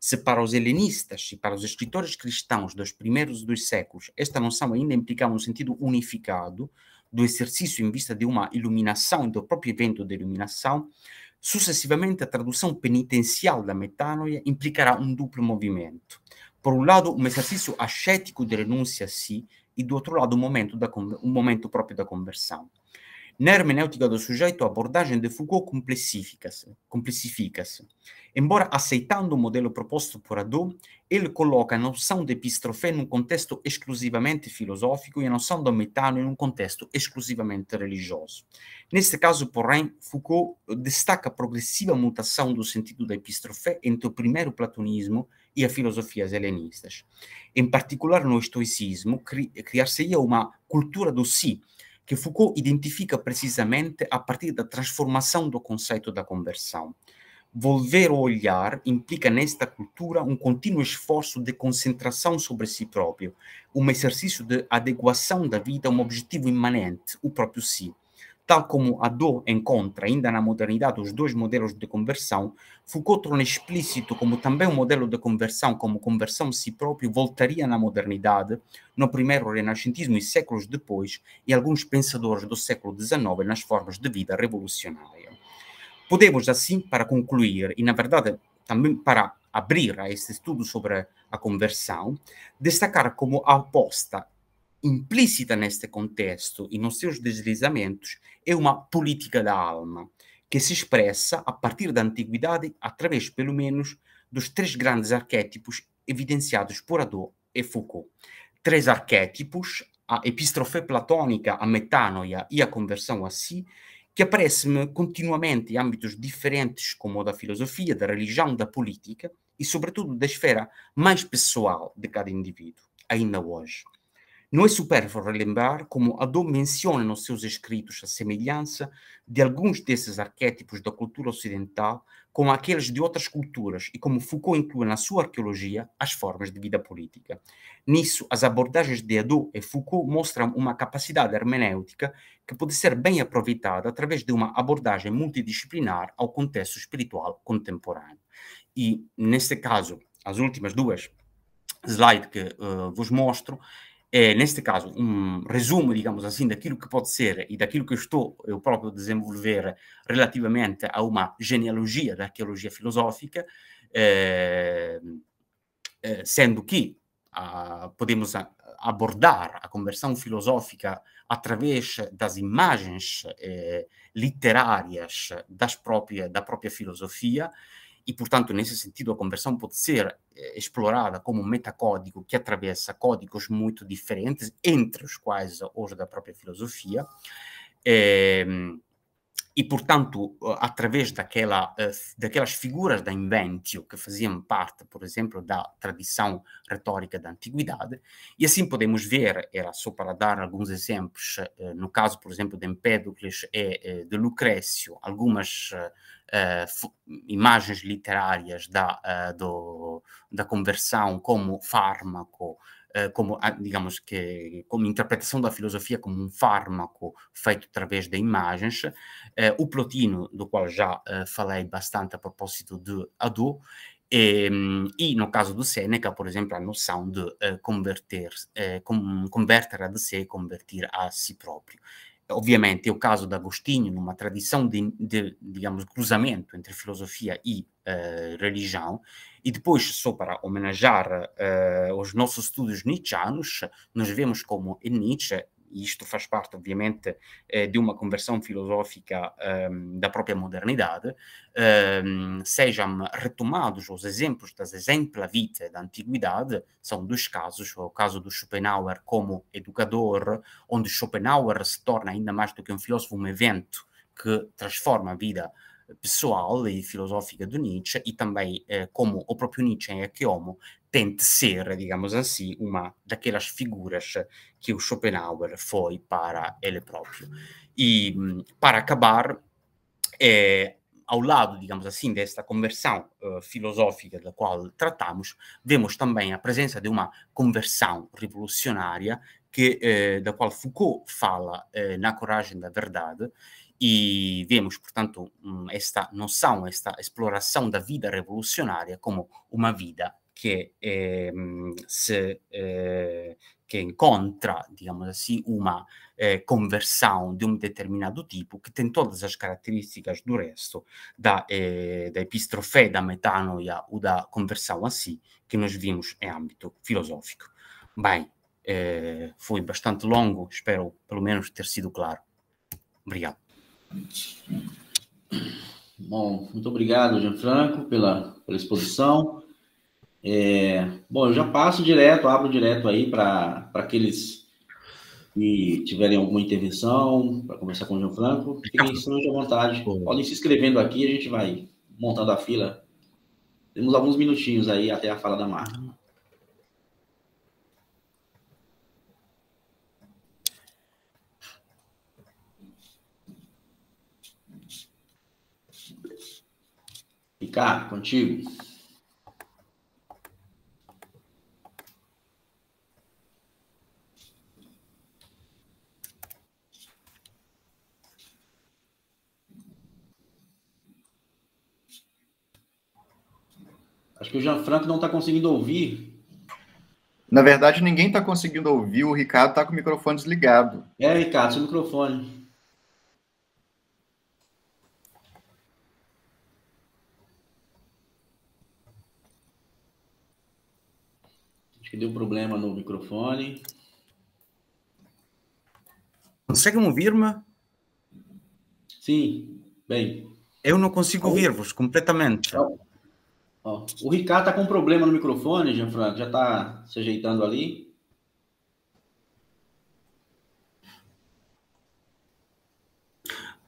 Se para os helenistas e para os escritores cristãos dos primeiros dois séculos esta noção ainda implicava um sentido unificado do exercício em vista de uma iluminação e do próprio evento da iluminação, sucessivamente a tradução penitencial da metanoia implicará um duplo movimento. Por um lado, um exercício ascético de renúncia a si, e do outro lado, um momento, da, um momento próprio da conversão. Na hermenêutica do sujeito, a abordagem de Foucault complexifica-se. Embora aceitando o modelo proposto por Adot, ele coloca a noção de epistrofé num contexto exclusivamente filosófico e a noção do metano em um contexto exclusivamente religioso. Neste caso, porém, Foucault destaca a progressiva mutação do sentido da epistrofé entre o primeiro platonismo e as filosofias helenistas. Em particular, no estoicismo, cri criar-se-ia uma cultura do si, que Foucault identifica precisamente a partir da transformação do conceito da conversão. Volver o olhar implica nesta cultura um contínuo esforço de concentração sobre si próprio, um exercício de adequação da vida a um objetivo imanente, o próprio si. Tal como a encontra ainda na modernidade os dois modelos de conversão, Foucault torna explícito como também o modelo de conversão como conversão si próprio voltaria na modernidade, no primeiro renascentismo e séculos depois, e alguns pensadores do século XIX nas formas de vida revolucionária. Podemos assim, para concluir, e na verdade também para abrir a este estudo sobre a conversão, destacar como a oposta implícita neste contexto e nos seus deslizamentos é uma política da alma, que se expressa a partir da antiguidade através, pelo menos, dos três grandes arquétipos evidenciados por Adot e Foucault. Três arquétipos, a epístrofe platônica, a metanoia e a conversão a si, que aparecem continuamente em âmbitos diferentes, como da filosofia, da religião, da política e, sobretudo, da esfera mais pessoal de cada indivíduo, ainda hoje. Não é supérfluo relembrar como Adão menciona nos seus escritos a semelhança de alguns desses arquétipos da cultura ocidental com aqueles de outras culturas e como Foucault inclui na sua arqueologia as formas de vida política. Nisso, as abordagens de Adão e Foucault mostram uma capacidade hermenêutica que pode ser bem aproveitada através de uma abordagem multidisciplinar ao contexto espiritual contemporâneo. E, neste caso, as últimas duas slides que uh, vos mostro é, neste caso, um resumo, digamos assim, daquilo que pode ser e daquilo que eu estou eu próprio a desenvolver relativamente a uma genealogia da arqueologia filosófica, é, é, sendo que a, ah, podemos a, abordar a conversão filosófica através das imagens eh, literárias das própria, da própria filosofia, e, portanto, nesse sentido, a conversão pode ser eh, explorada como um metacódigo que atravessa códigos muito diferentes, entre os quais hoje da própria filosofia. Eh, e, portanto, eh, através daquela, eh, daquelas figuras da inventio que faziam parte, por exemplo, da tradição retórica da antiguidade, e assim podemos ver, era só para dar alguns exemplos, eh, no caso, por exemplo, de Empédocles e de Lucrécio, algumas imagens literárias da, do, da conversão como fármaco, eh, como, digamos que, como interpretação da filosofia como um fármaco feito através de imagens, eh, o Plotino, do qual já eh, falei bastante a propósito de Adu, e, ehm, e, no caso do Seneca, por exemplo, a noção de converter, com, converter a de si, convertir a si próprio. Ovviamente, é o caso de Agostinho, numa tradição de, de digamos, cruzamento entre filosofia e uh, religião, e depois, só para homenagear uh, os nossos estudos nietzscheanos, nós vemos como em Nietzsche, e isto faz parte, obviamente, eh, de uma conversão filosófica um, ehm, da própria modernidade, um, ehm, sejam retomados os exemplos das vida da antiguidade, são dois casos, o caso do Schopenhauer como educador, onde Schopenhauer se torna ainda mais do que um filósofo, um evento que transforma a vida pessoal e filosófica do Nietzsche e também eh, como o próprio Nietzsche em Aquiomo tente ser, digamos assim, uma daquelas figuras que o Schopenhauer foi para ele próprio. E hum, para acabar, eh, ao lado, digamos assim, desta conversão eh, filosófica da qual tratamos, vemos também a presença de uma conversão revolucionária que, eh, da qual Foucault fala eh, na Coragem da Verdade, e vemos, portanto, esta noção, esta exploração da vida revolucionária como uma vida que é, ehm, se eh, que encontra, digamos assim, uma eh, conversão de um determinado tipo que tem todas as características do resto da, eh, da epistrofé, da metanoia ou da conversão assim que nós vimos em âmbito filosófico. Bem, eh, foi bastante longo, espero pelo menos ter sido claro. Obrigado. Bom, muito obrigado, Gianfranco, pela, pela exposição. É, bom, eu já passo direto, abro direto aí para aqueles que tiverem alguma intervenção, para conversar com o Gianfranco. Fiquem extremamente à vontade. Podem se inscrevendo aqui, a gente vai montando a fila. Temos alguns minutinhos aí até a fala da Marta. Ricardo, contigo. Acho que o Jean Franco não está conseguindo ouvir. Na verdade, ninguém está conseguindo ouvir. O Ricardo está com o microfone desligado. É, Ricardo, seu microfone. que deu problema no microfone. Conseguem ouvir-me? Sim, bem. Eu não consigo ouvir-vos completamente. Então, ó, o Ricardo está com problema no microfone, Jean-Franco. Já está se ajeitando ali.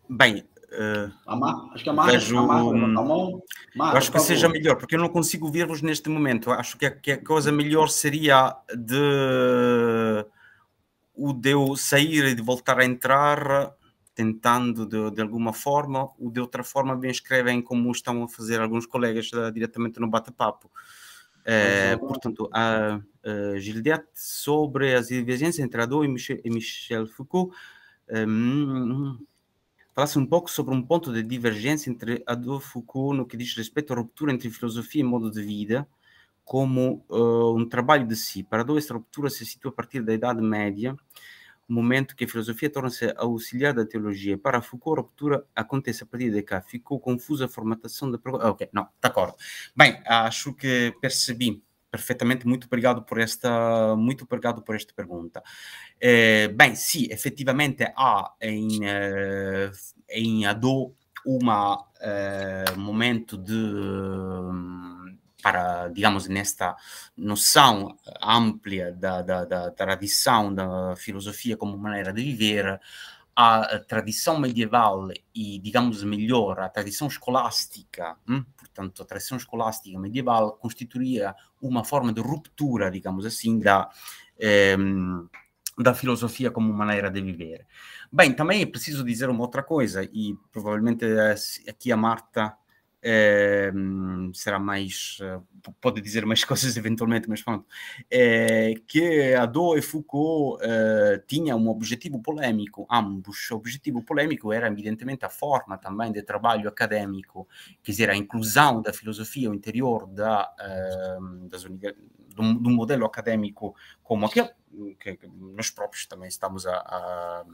Bem, uh, a Mar... acho que a Marta, vejo... a a mão. Marco, eu acho que seja melhor, porque eu não consigo ver-vos neste momento. Eu acho que a, que a, coisa melhor seria de o de eu sair e de voltar a entrar, tentando de, de alguma forma, ou de outra forma me escrevem como estão a fazer alguns colegas uh, diretamente no bate-papo. Eh, é, portanto, a, a sobre as divergências entre Adot e Michel, e Michel Foucault. Eh, um, hum, falasse um pouco sobre um ponto de divergência entre Adolfo Foucault no que diz respeito à ruptura entre filosofia e modo de vida, como uh, um trabalho de si. Para Dou, esta ruptura se situa a partir da Idade Média, um momento que a filosofia torna-se auxiliar da teologia. Para Foucault, a ruptura acontece a partir de cá. Ficou confusa a formatação da... Ah, ok, não, de acordo. Bem, acho que percebi Perfeitamente, muito obrigado por esta, muito obrigado por esta pergunta. Eh, bem, sim, efetivamente há em, eh, em Ado uma eh, momento de para digamos nesta noção ampla da, da, da tradição da filosofia como maneira de viver a tradição medieval e, digamos, melhor, a tradição escolástica, hum, portanto, a tradição escolástica medieval constituía una forma di ruptura, digamos assim, ehm, da, um, da filosofia come maniera di vivere. Beh, também é preciso dizer uma outra coisa, e provavelmente eh, chi a Marta Uh, será mais uh, pode dizer mais [LAUGHS] coisas eventualmente mas pronto eh, que Adot e Foucault uh, ah, tinham um objetivo polêmico ambos ah, o objetivo polêmico era evidentemente a forma também de trabalho acadêmico quer dizer a inclusão da filosofia ao interior da, das universidades de um, de um modelo acadêmico como aquele que nós próprios também estamos a, a,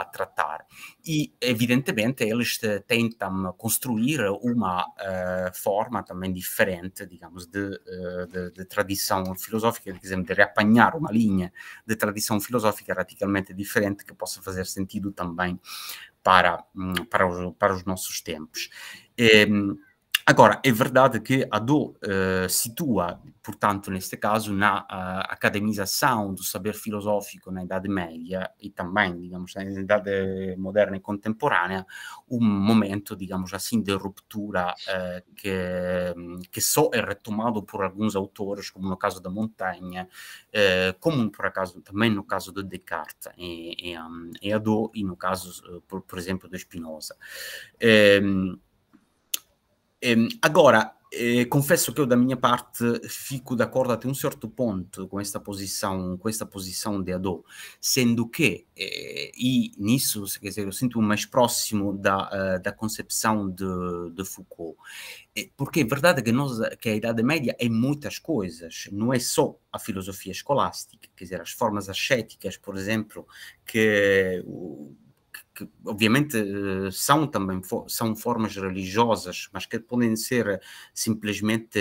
a, tratar. E, evidentemente, eles tentam construir uma uh, forma também diferente, digamos, de, uh, de, de, tradição filosófica, por exemplo, de reapanhar uma linha de tradição filosófica radicalmente diferente que possa fazer sentido também para, hum, para, os, para os nossos tempos. E, ehm, Agora, é verdade que a DO uh, situa, portanto, neste caso, na uh, eh, academização do saber filosófico na Idade Média e também, digamos, na Idade Moderna e Contemporânea, um momento, digamos assim, de ruptura uh, que, que só é retomado por alguns autores, como no caso da Montaigne, eh, como por acaso também no caso de Descartes e, e, um, e a DO, e no caso, por, por exemplo, de Spinoza. Um, Ehm, agora, eh, confesso que eu da minha parte fico acordo até um certo ponto com esta posição, com esta posição de Adô, sendo que, eh, e nisso, quer dizer, eu sinto mais próximo da, uh, da concepção de, de Foucault, porque é verdade que, nós, que a Idade Média é muitas coisas, não é só a filosofia escolástica, quer dizer, as formas ascéticas, por exemplo, que que obviamente eh, são também são formas religiosas, mas que podem ser eh, simplesmente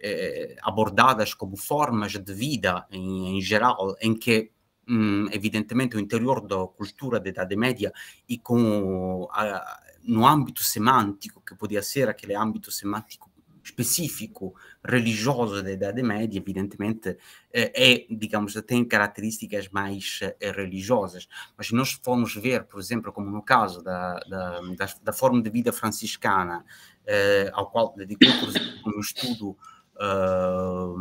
eh, abordadas como formas de vida em, em geral, em que hum, evidentemente o interior da cultura da Idade Média e com a, no âmbito semântico, que podia ser aquele âmbito semântico específico religioso da Idade Média, evidentemente, eh, é, digamos, tem características mais eh, religiosas. Mas se nós formos ver, por exemplo, como no caso da, da, da, da forma de vida franciscana, eh, ao qual dedicou, por exemplo, um estudo. Uh,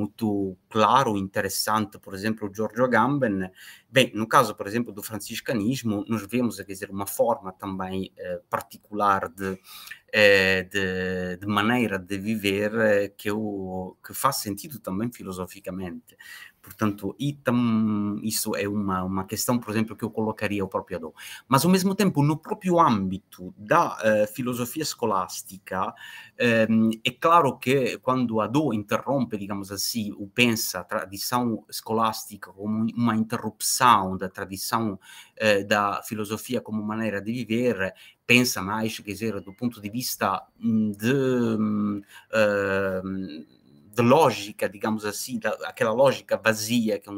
muito claro, interessante, por exemplo, o Giorgio Gamben. Bem, no caso, por exemplo, do franciscanismo, nós vemos, quer dizer, uma forma também eh, particular de, eh, de, de, maneira de viver eh, que, o, que faz sentido também filosoficamente. Portanto, e tam, isso é uma, uma questão, por exemplo, que eu colocaria ao próprio Adão. Mas, ao mesmo tempo, no próprio âmbito da uh, filosofia escolástica, um, ehm, é claro que quando Adão interrompe, digamos assim, ou pensa a tradição escolástica como uma interrupção da tradição uh, da filosofia como maneira de viver, pensa mais, quer dizer, do ponto de vista hum, de. Um, uh, ehm, lógica, digamos assim, da, aquela lógica vazia que,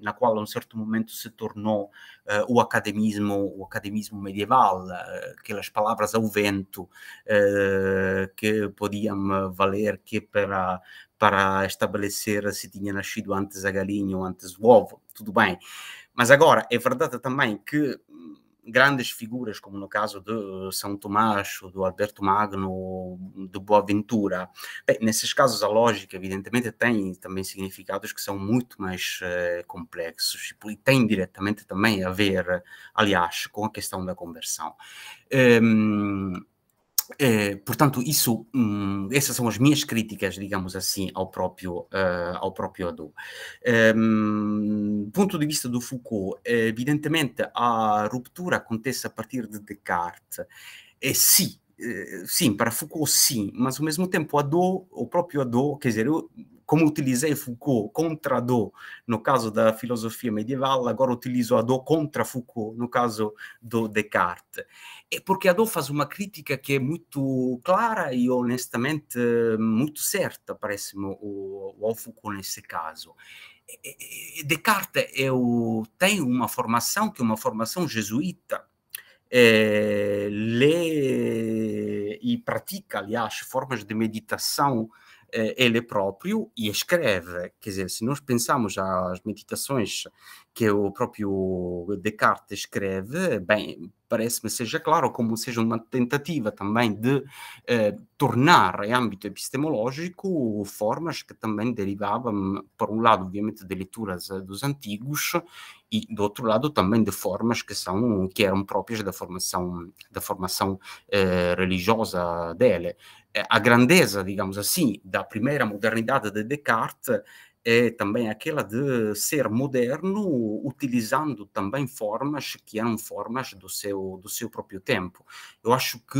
na qual a um certo momento se tornou uh, o academismo, o academismo medieval, uh, aquelas palavras ao vento uh, que podiam valer que para para estabelecer se tinha nascido antes a galinha ou antes o ovo, tudo bem. Mas agora é verdade também que grandes figuras, como no caso de eh, São Tomás, do Alberto Magno, do Boaventura. Bem, nesses casos, a lógica, evidentemente, tem também significados que são muito mais eh, complexos e tem diretamente também a ver, aliás, com a questão da conversão. Um, ehm, eh, portanto, isso, hum, essas são as minhas críticas, digamos assim, ao próprio, uh, ao próprio Adu. Um, ehm, ponto de vista do Foucault, evidentemente a ruptura acontece a partir de Descartes. É sim, eh, sim, para Foucault sim, mas ao mesmo tempo Adu, o próprio Adu, quer dizer, eu como utilizei Foucault contra Dou no caso da filosofia medieval, agora utilizo a Dou contra Foucault no caso do Descartes. É porque a Dou faz uma crítica que é muito clara e honestamente muito certa, parece-me, ao Foucault nesse caso. É, é, é, Descartes é o, tem uma formação que é uma formação jesuíta, é, lê e pratica, aliás, formas de meditação eh, ele próprio e escreve. Quer dizer, se nós pensamos às meditações que o próprio Descartes escreve, bem, parece-me seja claro, como seja uma tentativa também de eh, tornar em âmbito epistemológico formas que também derivavam, por um lado, obviamente, de leituras eh, dos antigos e, do outro lado, também de formas que são que eram próprias da formação da formação eh, religiosa dele. Eh, a grandeza, digamos assim, da primeira modernidade de Descartes é também aquela de ser moderno, utilizando também formas que eram formas do seu, do seu próprio tempo. Eu acho que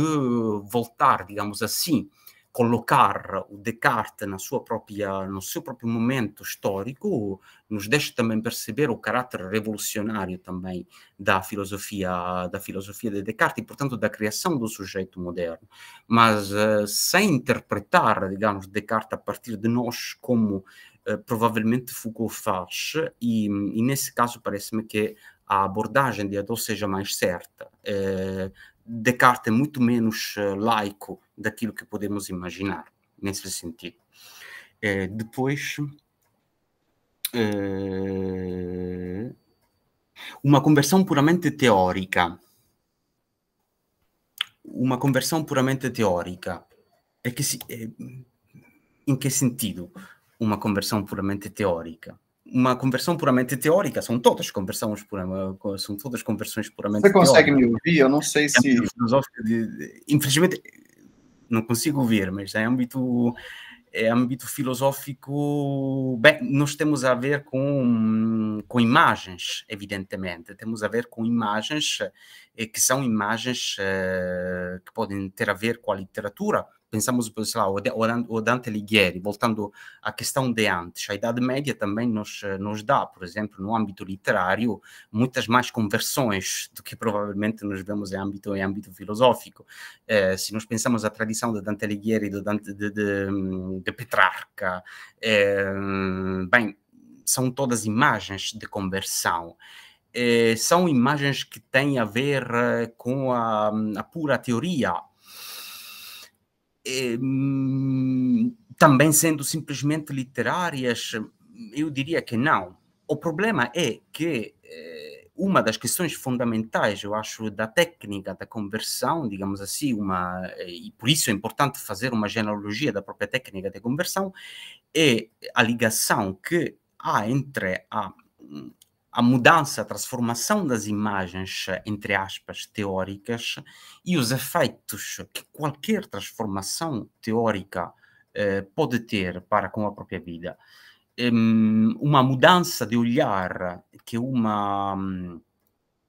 voltar, digamos assim, colocar o Descartes na sua própria, no seu próprio momento histórico nos deixa também perceber o caráter revolucionário também da filosofia da filosofia de Descartes e portanto da criação do sujeito moderno mas uh, sem interpretar digamos Descartes a partir de nós como eh, provavelmente Foucault faz, e, e nesse caso parece-me que a abordagem de Adol seja mais certa. Eh, Descartes é muito menos eh, laico daquilo que podemos imaginar, nesse sentido. depois. uma conversão puramente teórica. Uma conversão puramente teórica. É que se, em que sentido? uma conversão puramente teórica. Uma conversão puramente teórica, são todas conversões puramente, são todas conversões puramente Você consegue teóricas. me ouvir? Eu não sei é se. De, infelizmente, não consigo ouvir, mas é âmbito, é âmbito filosófico. Bem, nós temos a ver com, com imagens, evidentemente, temos a ver com imagens eh, que são imagens eh, que podem ter a ver com a literatura, pensamos, por exemplo, o Dante Alighieri, voltando à questão de antes, a Idade Média também nos, nos dá, por exemplo, no âmbito literário, muitas mais conversões do que provavelmente nos vemos em âmbito, em âmbito filosófico. Eh, se nós pensamos a tradição de Dante Alighieri, de, Dante, de, de, de Petrarca, eh, bem, são todas imagens de conversão. Eh, são imagens que têm a ver com a, a pura teoria eh, também sendo simplesmente literárias, eu diria que não. O problema é que eh, uma das questões fundamentais, eu acho, da técnica da conversão, digamos assim, uma, eh, e por isso é importante fazer uma genealogia da própria técnica de conversão, é a ligação que há entre a a mudança, a transformação das imagens, entre aspas, teóricas e os efeitos que qualquer transformação teórica eh, pode ter para com a própria vida. Um, uma mudança de olhar que uma,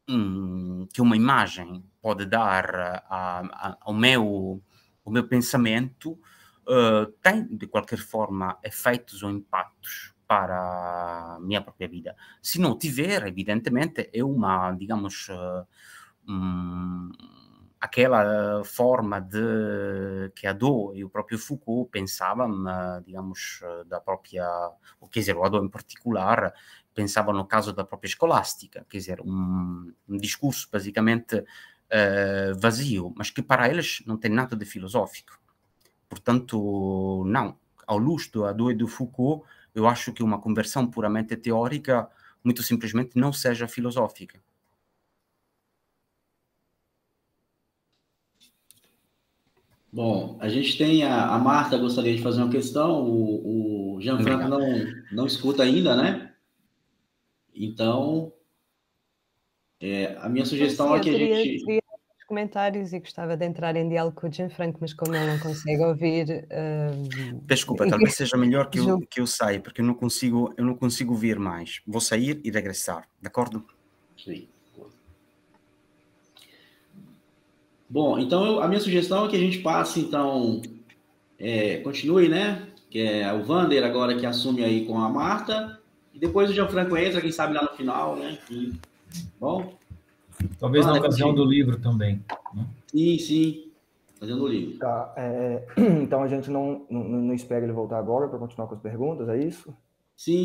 um, que uma imagem pode dar a, a, ao, meu, ao meu pensamento uh, tem, de qualquer forma, efeitos ou impactos para a minha própria vida. Se não tiver, evidentemente, é uma, digamos, eh, um, aquela forma de que Adot e o próprio Foucault pensavam, digamos, eh, da própria, ou quer dizer, o Adot em particular, pensava no caso da própria escolástica, quer dizer, um, um discurso basicamente uh, vazio, mas que para eles não tem nada de filosófico. Portanto, não, ao luz do Adot e do Foucault, eu acho que uma conversão puramente teórica, muito simplesmente, não seja filosófica. Bom, a gente tem a, a Marta gostaria de fazer uma questão, o, o Gianfranco não, não escuta ainda, né? Então, é, a minha sugestão é que a gente comentários e gostava de entrar em diálogo com o Gianfranco, mas como ele não consegue ouvir. Uh... Desculpa, talvez [LAUGHS] seja melhor que eu, que eu saia, porque eu não, consigo, eu não consigo ouvir mais. Vou sair e regressar, de acordo? Sim. Bom, então eu, a minha sugestão é que a gente passe, então, é, continue, né? Que é o Vander agora que assume aí com a Marta, e depois o Gianfranco entra, quem sabe lá no final, né? E, bom. Talvez ah, na ocasião do livro também. Né? Sim, sim. Fazendo o livro. Tá, é... [CLEARS THROAT] Então a gente não, não, não espera ele voltar agora para continuar com as perguntas, é isso? Sim.